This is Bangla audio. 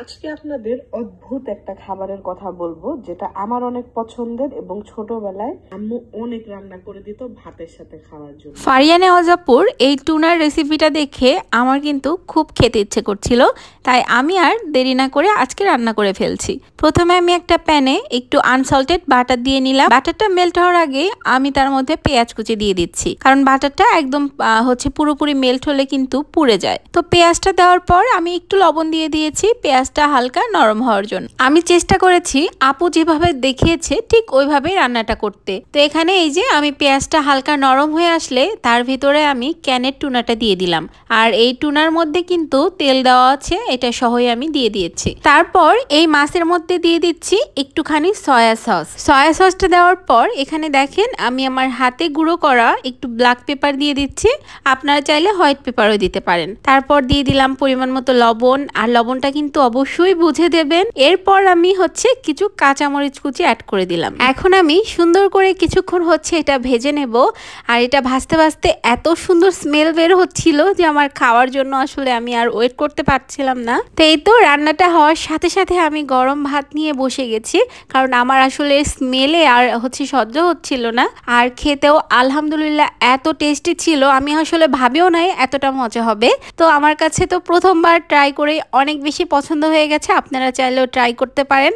আজকে আপনাদের অদ্ভুত একটা খাবারের কথা বলবো যেটা আমার অনেক পছন্দের এবং ছোটবেলায় আম্মু অনেক রান্না করে দিত ভাতের সাথে খাওয়ার জন্য ফারিয়ানে অজাপুর এই টুনার রেসিপিটা দেখে আমার কিন্তু খুব খেতে ইচ্ছে করছিল তাই আমি আর দেরি না করে আজকে রান্না করে ফেলছি প্রথমে আমি একটা প্যানে একটু আনসল্টেড বাটার দিয়ে নিলাম বাটারটা মেল্ট হওয়ার আগে আমি তার মধ্যে পেঁয়াজ কুচি দিয়ে দিচ্ছি কারণ বাটারটা একদম হচ্ছে পুরোপুরি মেল্ট হলে কিন্তু পুড়ে যায় তো পেঁয়াজটা দেওয়ার পর আমি একটু লবণ দিয়ে দিয়েছি পেঁয়াজ পেঁয়াজটা হালকা নরম হওয়ার জন্য আমি চেষ্টা করেছি আপু যেভাবে দেখিয়েছে ঠিক ওইভাবে রান্নাটা করতে তো এখানে এই যে আমি পেঁয়াজটা হালকা নরম হয়ে আসলে তার ভিতরে আমি ক্যানের টুনাটা দিয়ে দিলাম আর এই টুনার মধ্যে কিন্তু তেল দেওয়া আছে এটা সহই আমি দিয়ে দিয়েছি তারপর এই মাছের মধ্যে দিয়ে দিচ্ছি একটুখানি সয়া সস সয়া সসটা দেওয়ার পর এখানে দেখেন আমি আমার হাতে গুঁড়ো করা একটু ব্ল্যাক পেপার দিয়ে দিচ্ছি আপনারা চাইলে হোয়াইট পেপারও দিতে পারেন তারপর দিয়ে দিলাম পরিমাণ মতো লবণ আর লবণটা কিন্তু অবশ্যই বুঝে দেবেন এরপর আমি হচ্ছে কিছু কাঁচামরিচ কুচি অ্যাড করে দিলাম এখন আমি সুন্দর করে কিছুক্ষণ হচ্ছে এটা ভেজে নেব আর এটা ভাজতে ভাজতে এত সুন্দর স্মেল বের হচ্ছিল যে আমার খাওয়ার জন্য আসলে আমি আর ওয়েট করতে পারছিলাম না তো এই তো রান্নাটা হওয়ার সাথে সাথে আমি গরম ভাত নিয়ে বসে গেছি কারণ আমার আসলে স্মেলে আর হচ্ছে সহ্য হচ্ছিল না আর খেতেও আলহামদুলিল্লাহ এত টেস্টি ছিল আমি আসলে ভাবেও নাই এতটা মজা হবে তো আমার কাছে তো প্রথমবার ট্রাই করে অনেক বেশি পছন্দ পছন্দ হয়ে গেছে আপনারা চাইলেও ট্রাই করতে পারেন